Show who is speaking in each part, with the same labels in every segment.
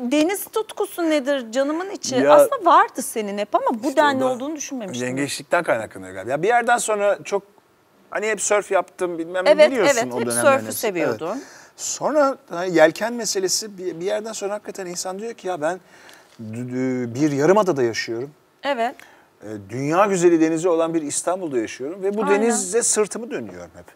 Speaker 1: Deniz tutkusu nedir canımın içi? Ya, Aslında vardı senin hep ama bu işte denli olduğunu düşünmemiştim.
Speaker 2: Yengeçlikten kaynaklanıyor galiba. Ya bir yerden sonra çok hani hep surf yaptım bilmem evet, ne biliyorsun evet, o dönemlerde. Evet evet hep surfü seviyordun. Evet. Sonra hani yelken meselesi bir, bir yerden sonra hakikaten insan diyor ki ya ben bir yarım adada yaşıyorum. Evet. E, dünya güzeli denizi olan bir İstanbul'da yaşıyorum ve bu Aynen. denize sırtımı dönüyorum hep.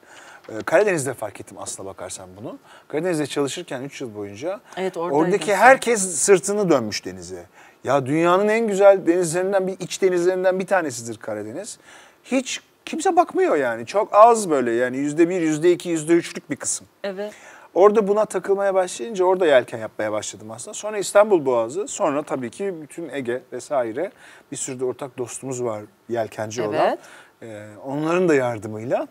Speaker 2: Ee, Karadeniz'de fark ettim aslına bakarsan bunu. Karadeniz'de çalışırken 3 yıl boyunca
Speaker 1: evet, oradaki
Speaker 2: herkes sırtını dönmüş denize. Ya dünyanın en güzel denizlerinden bir iç denizlerinden bir tanesidir Karadeniz. Hiç kimse bakmıyor yani. Çok az böyle yani yüzde bir, yüzde iki, yüzde üçlük bir kısım. Evet. Orada buna takılmaya başlayınca orada yelken yapmaya başladım aslında. Sonra İstanbul Boğazı, sonra tabii ki bütün Ege vesaire bir sürü de ortak dostumuz var yelkenci evet. olan. Ee, onların da yardımıyla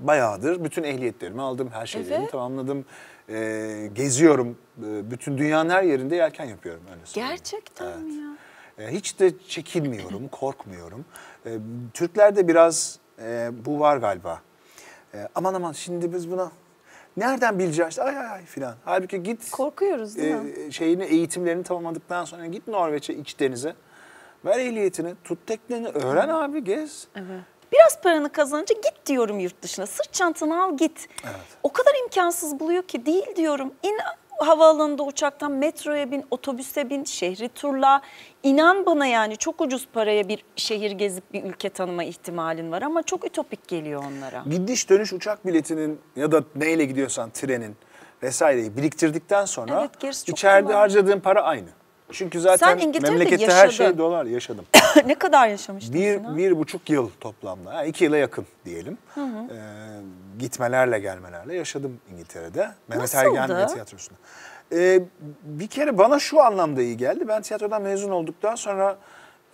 Speaker 2: bayağıdır bütün ehliyetlerimi aldım, her şeylerimi evet. tamamladım. E, geziyorum. E, bütün dünyanın her yerinde yelken yapıyorum. Öyle Gerçekten evet. mi ya? E, hiç de çekilmiyorum, korkmuyorum. E, Türklerde biraz e, bu var galiba. E, aman aman şimdi biz buna nereden bileceğiz ay ay ay filan. Halbuki git. Korkuyoruz değil e, mi? Şeyini, eğitimlerini tamamladıktan sonra git Norveç'e iç denize. Ver ehliyetini, tut tekneni, öğren abi gez.
Speaker 1: Evet. Biraz
Speaker 2: paranı kazanınca git diyorum yurt dışına. Sırt
Speaker 1: çantanı al git. Evet. O kadar imkansız buluyor ki değil diyorum. İn havaalanında uçaktan metroya bin, otobüse bin, şehri turla. İnan bana yani çok ucuz paraya bir şehir gezip bir ülke tanıma ihtimalin var ama çok ütopik geliyor onlara.
Speaker 2: Gidiş dönüş uçak biletinin ya da neyle gidiyorsan trenin vesaireyi biriktirdikten sonra evet, içeride harcadığın para aynı. Çünkü zaten Sen memlekette yaşadın. her şey dolar yaşadım.
Speaker 1: ne kadar
Speaker 2: yaşamıştın? Bir, sana? bir buçuk yıl toplamda. Yani iki yıla yakın diyelim. Hı hı. Ee, gitmelerle gelmelerle yaşadım İngiltere'de. Mehmet Ergen Tiyatrosu'nda. Ee, bir kere bana şu anlamda iyi geldi. Ben tiyatrodan mezun olduktan sonra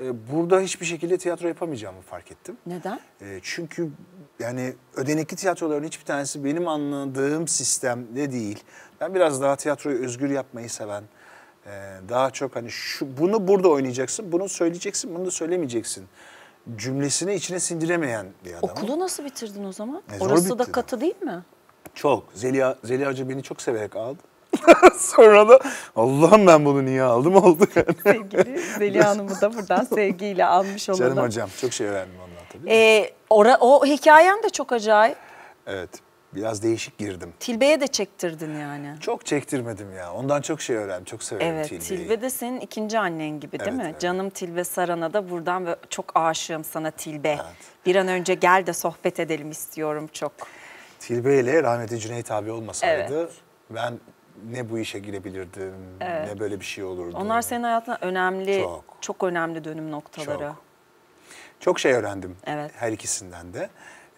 Speaker 2: e, burada hiçbir şekilde tiyatro yapamayacağımı fark ettim. Neden? E, çünkü yani ödenekli tiyatroların hiçbir tanesi benim anladığım sistemde değil. Ben biraz daha tiyatroyu özgür yapmayı seven, ee, daha çok hani şu bunu burada oynayacaksın, bunu söyleyeceksin, bunu da söylemeyeceksin cümlesini içine sindiremeyen bir adam.
Speaker 1: Okulu nasıl bitirdin o zaman? E, Orası bitti. da katı değil mi?
Speaker 2: Çok. Zeliha, Zeliha Hoca beni çok severek aldı.
Speaker 1: Sonra da
Speaker 2: Allah'ım ben bunu niye aldım oldu yani. Sevgili
Speaker 1: Zeliha Hanım'ı da buradan sevgiyle almış olalım. Canım
Speaker 2: hocam çok şey öğrendim ondan
Speaker 1: tabii. Ee, o hikayen de çok acayip.
Speaker 2: Evet. Biraz değişik girdim.
Speaker 1: Tilbe'ye de çektirdin yani.
Speaker 2: Çok çektirmedim ya. Ondan çok şey öğrendim. Çok severim evet, Tilbe'yi. Tilbe
Speaker 1: de senin ikinci annen gibi değil evet, mi? Evet. Canım Tilbe Saran'a da buradan ve çok aşığım sana Tilbe. Evet. Bir an önce gel de sohbet edelim istiyorum çok.
Speaker 2: Tilbe ile rahmetli Cüneyt abi olmasaydı evet. ben ne bu işe girebilirdim evet. ne böyle bir şey olurdu. Onlar
Speaker 1: senin hayatına önemli, çok, çok önemli dönüm noktaları. Çok.
Speaker 2: çok şey öğrendim evet. her ikisinden de.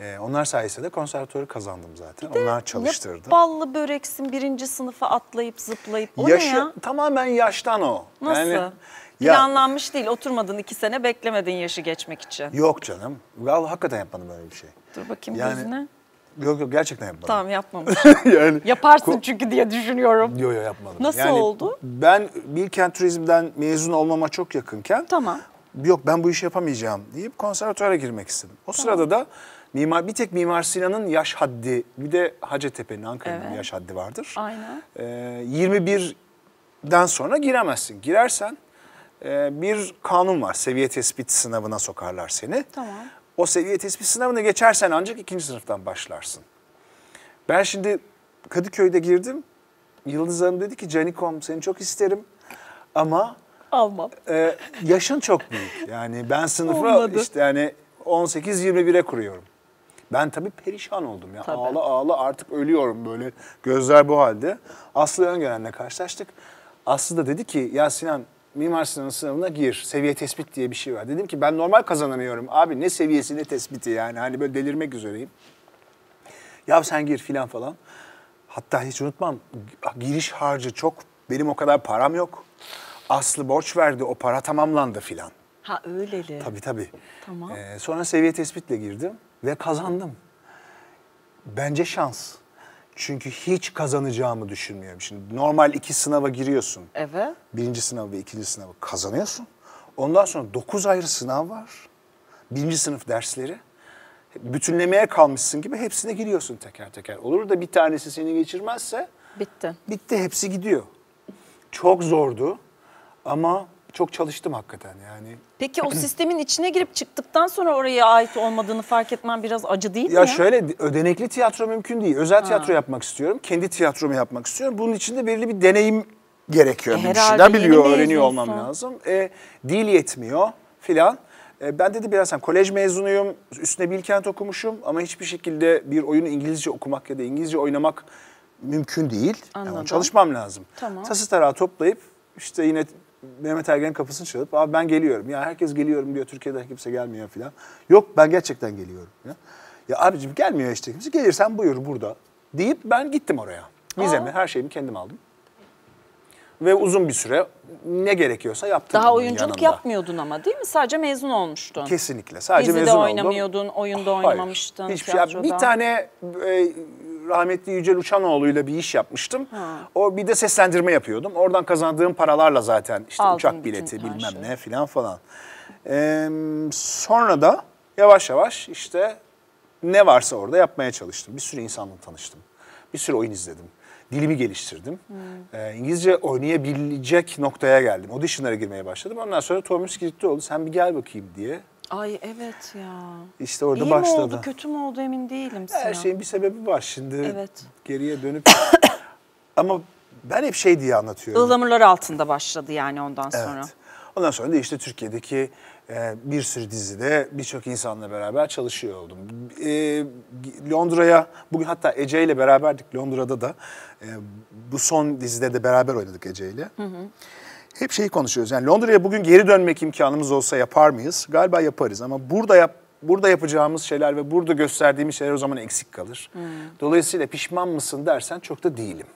Speaker 2: E, onlar sayesinde konservatuarı kazandım zaten. Bir onlar çalıştırdı.
Speaker 1: ballı böreksin birinci sınıfa atlayıp zıplayıp. O Yaşı, ne ya? Tamamen yaştan o. Nasıl? Yani, Planlanmış değil. Oturmadın iki sene beklemedin yaşı
Speaker 2: geçmek için. Yok canım. Vallahi hakikaten yapmadım böyle bir şey. Dur bakayım yani, gözüne. Yok yok gerçekten yapmadım.
Speaker 1: Tamam yapmamış.
Speaker 2: yani, Yaparsın çünkü diye düşünüyorum. Yok yok yapmadım. Nasıl yani, oldu? Ben Bilkent Turizm'den mezun olmama çok yakınken. Tamam. Yok ben bu işi yapamayacağım deyip konservatuara girmek istedim. O tamam. sırada da Mimar bir tek Mimar Sinan'ın yaş haddi, bir de Hacettepe'nin Ankara'nın evet. yaş haddi vardır. Aynen. E, ee, 21'den sonra giremezsin. Girersen e, bir kanun var. Seviye tespit sınavına sokarlar seni. Tamam. O seviye tespit sınavını geçersen ancak ikinci sınıftan başlarsın. Ben şimdi Kadıköy'de girdim. Yıldız Hanım dedi ki Canikom seni çok isterim ama almam. E, yaşın çok büyük. Yani ben sınıfı işte yani 18-21'e kuruyorum. Ben tabii perişan oldum ya. Tabii. Ağla ağla artık ölüyorum böyle. Gözler bu halde. Aslı Öngeren'le karşılaştık. Aslı da dedi ki ya Sinan Mimar Sinan'ın sınavına gir. Seviye tespit diye bir şey var. Dedim ki ben normal kazanamıyorum. Abi ne seviyesi ne tespiti yani. Hani böyle delirmek üzereyim. Ya sen gir filan falan. Hatta hiç unutmam giriş harcı çok. Benim o kadar param yok. Aslı borç verdi o para tamamlandı filan.
Speaker 1: Ha öyleli. Tabii
Speaker 2: tabii. Tamam. Ee, sonra seviye tespitle girdim ve kazandım. Bence şans. Çünkü hiç kazanacağımı düşünmüyorum. Şimdi normal iki sınava giriyorsun. Evet. Birinci sınavı ve ikinci sınavı kazanıyorsun. Ondan sonra dokuz ayrı sınav var. Birinci sınıf dersleri. Bütünlemeye kalmışsın gibi hepsine giriyorsun teker teker. Olur da bir tanesi seni geçirmezse... Bitti. Bitti, hepsi gidiyor. Çok zordu ama çok çalıştım hakikaten yani.
Speaker 1: Peki o sistemin içine girip çıktıktan sonra oraya ait olmadığını fark etmen biraz acı değil ya mi? Ya
Speaker 2: şöyle ödenekli tiyatro mümkün değil. Özel ha. tiyatro yapmak istiyorum. Kendi tiyatromu yapmak istiyorum. Bunun için de belirli bir deneyim gerekiyor. E, bir şeyler biliyor, öğreniyor olmam lazım. E, dil yetmiyor filan. E, ben dedi biraz hani kolej mezunuyum. Üstüne Bilkent okumuşum ama hiçbir şekilde bir oyunu İngilizce okumak ya da İngilizce oynamak mümkün değil. Anladım. Yani çalışmam lazım. Tamam. Tası tarağı toplayıp işte yine Mehmet Ergen'in kapısını çalıp abi ben geliyorum. Ya herkes geliyorum diyor Türkiye'de kimse gelmiyor falan. Yok ben gerçekten geliyorum. Ya, ya abicim gelmiyor işte kimse gelirsen buyur burada deyip ben gittim oraya. Vizemi her şeyimi kendim aldım. Ve uzun bir süre ne gerekiyorsa yaptım. Daha oyunculuk yanında.
Speaker 1: yapmıyordun ama değil mi? Sadece mezun olmuştun. Kesinlikle. Sadece Dizide mezun oldum. oynamıyordun, oyunda Hayır, oynamamıştın. Hiçbir şey. tiyatroda. şey. Bir tane
Speaker 2: e, rahmetli Yücel Uçanoğlu ile bir iş yapmıştım. Ha. O bir de seslendirme yapıyordum. Oradan kazandığım paralarla zaten işte Aldın uçak bileti bilmem şey. ne filan falan. Ee, sonra da yavaş yavaş işte ne varsa orada yapmaya çalıştım. Bir sürü insanla tanıştım. Bir sürü oyun izledim. Dilimi geliştirdim. Hmm. Ee, İngilizce oynayabilecek noktaya geldim. Audition'lara girmeye başladım. Ondan sonra Thomas Kilitli oldu. Sen bir gel bakayım diye
Speaker 1: Ay evet ya. İşte orada İyi başladı. İyi mi oldu kötü mü oldu emin değilim. Sinan. Her şeyin
Speaker 2: bir sebebi var şimdi. Evet. Geriye dönüp ama ben hep şey diye anlatıyorum.
Speaker 1: Ilamurlar altında başladı yani ondan sonra. Evet.
Speaker 2: Ondan sonra da işte Türkiye'deki e, bir sürü dizide birçok insanla beraber çalışıyor oldum. E, Londra'ya, bugün hatta Ece ile beraberdik Londra'da da. E, bu son dizide de beraber oynadık Ece ile. Hı hı hep şeyi konuşuyoruz. Yani Londra'ya bugün geri dönmek imkanımız olsa yapar mıyız? Galiba yaparız ama burada yap burada yapacağımız şeyler ve burada gösterdiğimiz şeyler o zaman eksik kalır. Hmm. Dolayısıyla pişman mısın dersen çok da değilim.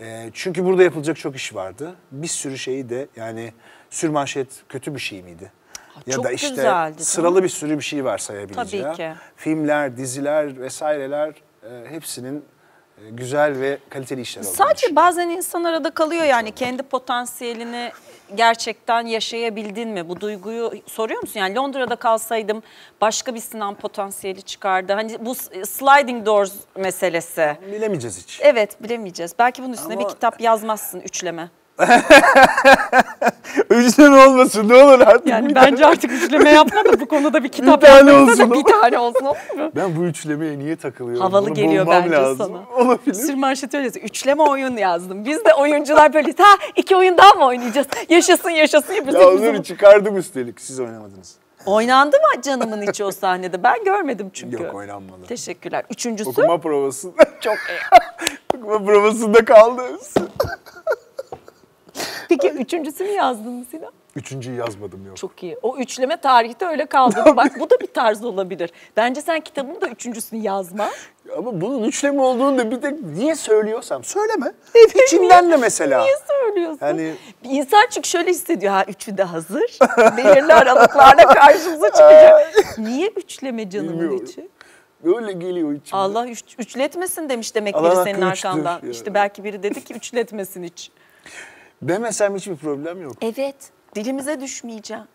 Speaker 2: E, çünkü burada yapılacak çok iş vardı. Bir sürü şeyi de yani sürmanşet kötü bir şey miydi? Ha, ya da işte güzeldi, sıralı bir sürü bir şey var sayabileceği. Tabii ki. Filmler, diziler vesaireler e, hepsinin ee, güzel ve kaliteli işler olduğunu
Speaker 1: Sadece bazen insan arada kalıyor yani kendi potansiyelini gerçekten yaşayabildin mi? Bu duyguyu soruyor musun? Yani Londra'da kalsaydım başka bir Sinan potansiyeli çıkardı. Hani bu sliding doors meselesi. Bilemeyeceğiz hiç. Evet bilemeyeceğiz. Belki bunun üstüne Ama... bir kitap yazmazsın üçleme.
Speaker 2: Üçleme olmasın ne olur artık. Yani bence tane... artık üçleme yapma da bu konuda bir kitap bir tane olsun da bir tane
Speaker 1: olsun olur mu?
Speaker 2: Ben bu üçlemeye niye takılıyorum? Havalı Bunu geliyor bence lazım.
Speaker 1: sana. Olabilir. Sürmanşet öyle Üçleme oyun yazdım. Biz de oyuncular böyle ha iki oyun daha mı oynayacağız? Yaşasın yaşasın. Yapacağız. Ya onları
Speaker 2: çıkardım üstelik siz oynamadınız.
Speaker 1: Oynandı mı canımın içi o sahnede? Ben görmedim çünkü. Yok oynanmadı. Teşekkürler. Üçüncüsü? Okuma provası. Çok iyi. Okuma provasında kaldı. Peki üçüncüsünü yazdın mı Sinan?
Speaker 2: Üçüncüyü yazmadım yok. Çok iyi.
Speaker 1: O üçleme tarihte öyle kaldı. Bak bu da bir tarz olabilir. Bence sen kitabın da üçüncüsünü yazma.
Speaker 2: Ama bunun üçleme olduğunu da bir de niye söylüyorsam söyleme. Evet, İçinden de mesela. Niye söylüyorsun? Yani...
Speaker 1: Bir insan çünkü şöyle hissediyor. Ha üçü de hazır. Belirli aralıklarla karşımıza çıkacak. niye üçleme canımın Bilmiyorum. içi? Böyle geliyor içimde. Allah üç, üçletmesin demiş demek Allah biri senin arkandan. İşte belki biri dedi ki üçletmesin hiç.
Speaker 2: Demesem hiçbir problem yok.
Speaker 1: Evet. Dilimize düşmeyeceğim.